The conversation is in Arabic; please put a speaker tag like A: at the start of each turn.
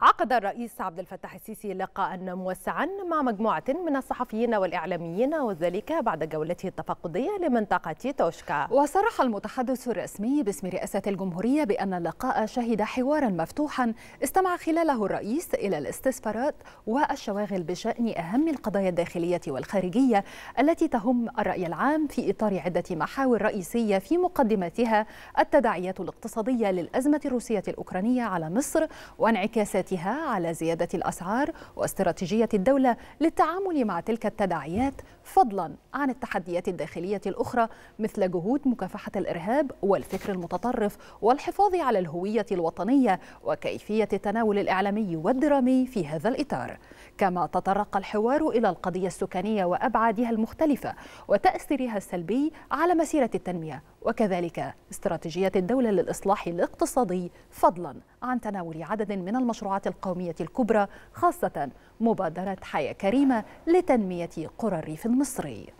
A: عقد الرئيس عبد الفتاح السيسي لقاء موسعا مع مجموعة من الصحفيين
B: والإعلاميين وذلك بعد جولته التفقدية لمنطقة توشكا وصرح المتحدث الرسمي باسم رئاسة الجمهورية بأن اللقاء شهد حوارا مفتوحا استمع خلاله الرئيس إلى الاستسفارات والشواغل بشأن أهم القضايا الداخلية والخارجية التي تهم الرأي العام في إطار عدة محاور رئيسية في مقدمتها التداعيات الاقتصادية للأزمة الروسية الأوكرانية على مصر وانعكاس وانعكاساتها على زيادة الأسعار واستراتيجية الدولة للتعامل مع تلك التداعيات فضلا عن التحديات الداخلية الأخرى مثل جهود مكافحة الإرهاب والفكر المتطرف والحفاظ على الهوية الوطنية وكيفية التناول الإعلامي والدرامي في هذا الإطار كما تطرق الحوار إلى القضية السكانية وأبعادها المختلفة وتأثيرها السلبي على مسيرة التنمية وكذلك استراتيجية الدولة للإصلاح الاقتصادي فضلا عن تناول عدد من المشروعات القومية الكبرى خاصة مبادرة حياة كريمة لتنمية قرى الريف المصري